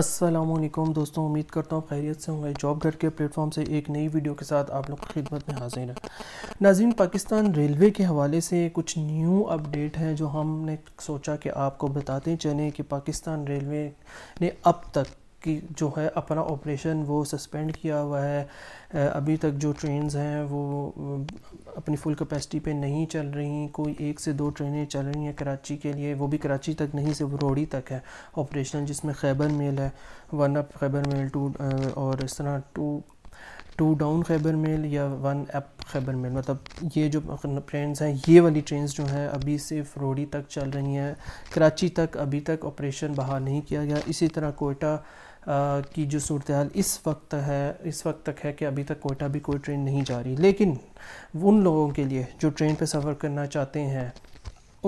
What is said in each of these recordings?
असलम दोस्तों उम्मीद करता हूँ खैरियत से होंगे जॉब घर के प्लेटफॉर्म से एक नई वीडियो के साथ आप लोग की खिदमत में हाजिर है नाजीन पाकिस्तान रेलवे के हवाले से कुछ न्यू अपडेट है जो हमने सोचा कि आपको बताते चलें कि पाकिस्तान रेलवे ने अब तक की जो है अपना ऑपरेशन वो सस्पेंड किया हुआ है अभी तक जो ट्रेन हैं वो अपनी फुल कैपेसिटी पे नहीं चल रही कोई एक से दो ट्रेनें चल रही हैं कराची के लिए वो भी कराची तक नहीं सिर्फ रोड़ी तक है ऑपरेशन जिसमें खैबर मेल है one up Khyber mail two और इस तरह two two down Khyber mail या वन अप खैबर मेल मतलब ये जो ट्रेन हैं ये वाली ट्रेन जो हैं अभी सिर्फ रोड़ी तक चल रही हैं कराची तक अभी तक ऑपरेशन बाहर नहीं किया गया इसी तरह कोयटा की जो सूरत हाल इस वक्त है इस वक्त तक है कि अभी तक कोयटा भी कोई ट्रेन नहीं जा रही लेकिन उन लोगों के लिए जो ट्रेन पर सफ़र करना चाहते हैं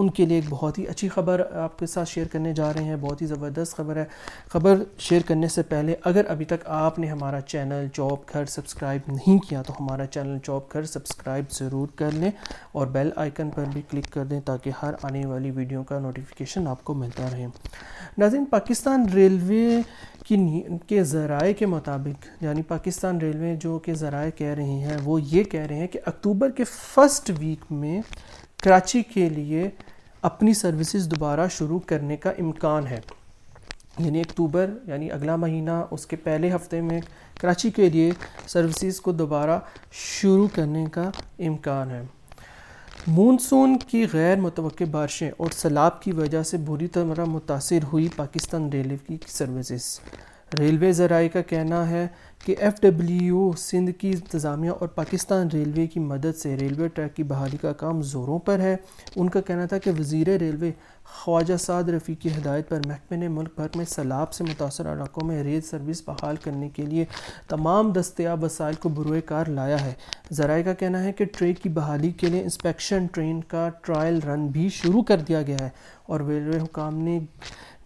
उनके लिए एक बहुत ही अच्छी खबर आपके साथ शेयर करने जा रहे हैं बहुत ही ज़बरदस्त खबर है खबर शेयर करने से पहले अगर अभी तक आपने हमारा चैनल जॉब घर सब्सक्राइब नहीं किया तो हमारा चैनल जॉब घर सब्सक्राइब ज़रूर कर लें और बेल आइकन पर भी क्लिक कर दें ताकि हर आने वाली वीडियो का नोटिफिकेशन आपको मिलता रहे नाजिन तो पाकिस्तान रेलवे की के ज़राए के मुताबिक यानी पाकिस्तान रेलवे जो के ज़राए कह रही हैं वो ये कह रहे हैं कि अक्टूबर के फर्स्ट वीक में कराची के लिए अपनी सर्विसेज दोबारा शुरू करने का इम्कान है यानी अक्टूबर यानी अगला महीना उसके पहले हफ्ते में कराची के लिए सर्विसेज को दोबारा शुरू करने का इम्कान है मानसून की गैर मुतव बारिशें और सैलाब की वजह से बुरी तरह मुतासर हुई पाकिस्तान रेलवे की सर्विसेज रेलवे ज़राए का कहना है कि एफ़ डब्ल्यू सिंध की इंतज़ामिया और पाकिस्तान रेलवे की मदद से रेलवे ट्रैक की बहाली का काम ज़ोरों पर है उनका कहना था कि वजीर रेलवे ख्वाजा साद रफ़ी की हदायत पर महकमे ने मुल्क भर में सैलाब से मुतासर इलाकों में रेल सर्विस बहाल करने के लिए तमाम दस्तियाब वसाइल को बुरे कार लाया है ज़राए का कहना है कि ट्रेक की बहाली के लिए इंस्पेक्शन ट्रेन का ट्रायल रन भी शुरू कर दिया गया है और रेलवे हुकाम ने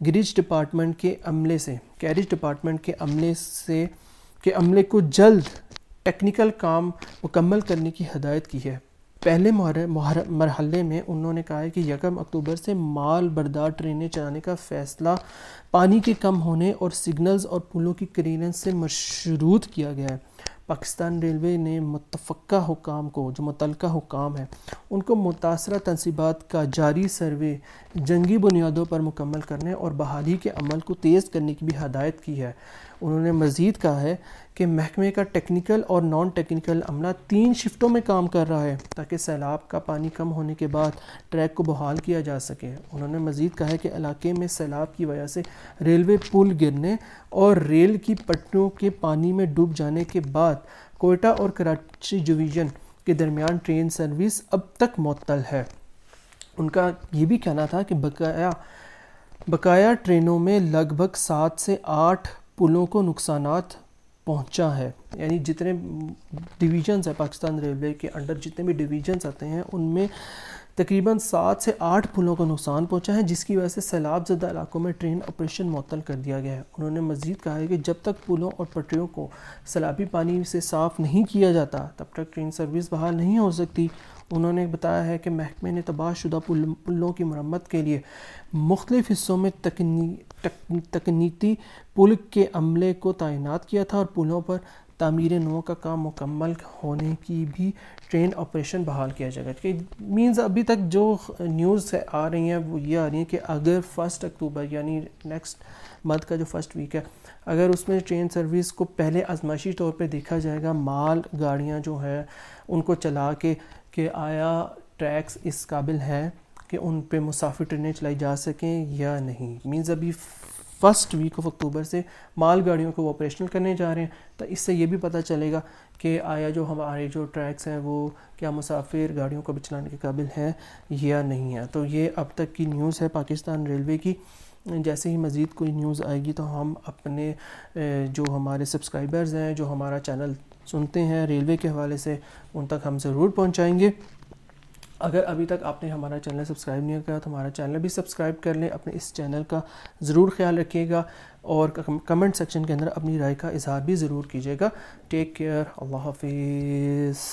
गिरिज डिपार्टमेंट के अमले से कैरिज डिपार्टमेंट के अमले से के अमले को जल्द टेक्निकल काम मुकम्मल करने की हदायत की है पहले मरहल में उन्होंने कहा है कि यकम अक्टूबर से माल बरदार ट्रेनें चलाने का फ़ैसला पानी के कम होने और सिग्नल्स और पुलों की क्लीयरेंस से मशरूत किया गया है पाकिस्तान रेलवे ने मुतफ़ा हुकाम को जो मुतलका हुकाम है उनको मुतासर तनसीबात का जारी सर्वे जंगी बुनियादों पर मुकम्मल करने और बहाली के अमल को तेज़ करने की भी हदायत की है उन्होंने मज़ीद कहा है कि महकमे का टेक्निकल और नॉन टेक्निकल अमला तीन शिफ्टों में काम कर रहा है ताकि सैलाब का पानी कम होने के बाद ट्रैक को बहाल किया जा सके उन्होंने मज़ीद कहा है कि इलाके में सैलाब की वजह से रेलवे पुल गिरने और रेल की पटरियों के पानी में डूब जाने के बाद कोयटा और कराची डिवीज़न के दरमियान ट्रेन सर्विस अब तक मअतल है उनका ये भी कहना था कि बकाया बकाया ट्रेनों में लगभग सात से आठ पुलों को नुकसान पहुंचा है यानी जितने डिवीजन्स हैं पाकिस्तान रेलवे के अंडर जितने भी डिवीजन्स आते हैं उनमें तकरीबन सात से आठ पुलों को नुकसान पहुंचा है जिसकी वजह से सैलाब ज़दा इलाकों में ट्रेन ऑपरेशन मअतल कर दिया गया है उन्होंने मजीद कहा है कि जब तक पुलों और पटरियों को सैलाबी पानी से साफ़ नहीं किया जाता तब तक ट्रेन सर्विस बहाल नहीं हो सकती उन्होंने बताया है कि महकमे ने तबाहशुदा पुल, पुलों की मरम्मत के लिए मुख्तलिफ़ हिस्सों में तकनी तक, तकनीती पुल के अमले को तैनात किया था और पुलों पर तमीर नो का काम मुकम्मल होने की भी ट्रेन ऑपरेशन बहाल किया जाएगा कि मीन्स अभी तक जो न्यूज़ आ रही हैं वो ये आ रही हैं कि अगर फर्स्ट अक्टूबर यानी नेक्स्ट मंथ का जो फर्स्ट वीक है अगर उसमें ट्रेन सर्विस को पहले आजमाइशी तौर पर देखा जाएगा माल गाड़ियाँ जो हैं उनको चला के कि आया ट्रैक्स इस काबिल हैं कि उन पर मुसाफिर ट्रेनें चलाई जा सकें या नहीं मीन्स अभी फर्स्ट वीक ऑफ अक्टूबर से माल गाड़ियों को ऑपरेशनल करने जा रहे हैं तो इससे ये भी पता चलेगा कि आया जो हमारे जो ट्रैक्स हैं वो क्या मुसाफिर गाड़ियों को भी चलाने के काबिल हैं या नहीं है तो ये अब तक की न्यूज़ है पाकिस्तान रेलवे की जैसे ही मज़ीद कोई न्यूज़ आएगी तो हम अपने जो हमारे सब्सक्राइबर्स हैं जो हमारा चैनल सुनते हैं रेलवे के हवाले से उन तक हम ज़रूर पहुँचाएँगे अगर अभी तक आपने हमारा चैनल सब्सक्राइब नहीं किया तो हमारा चैनल भी सब्सक्राइब कर लें अपने इस चैनल का ज़रूर ख्याल रखिएगा और कमेंट सेक्शन के अंदर अपनी राय का इजहार भी ज़रूर कीजिएगा टेक केयर अल्लाह हाफिज़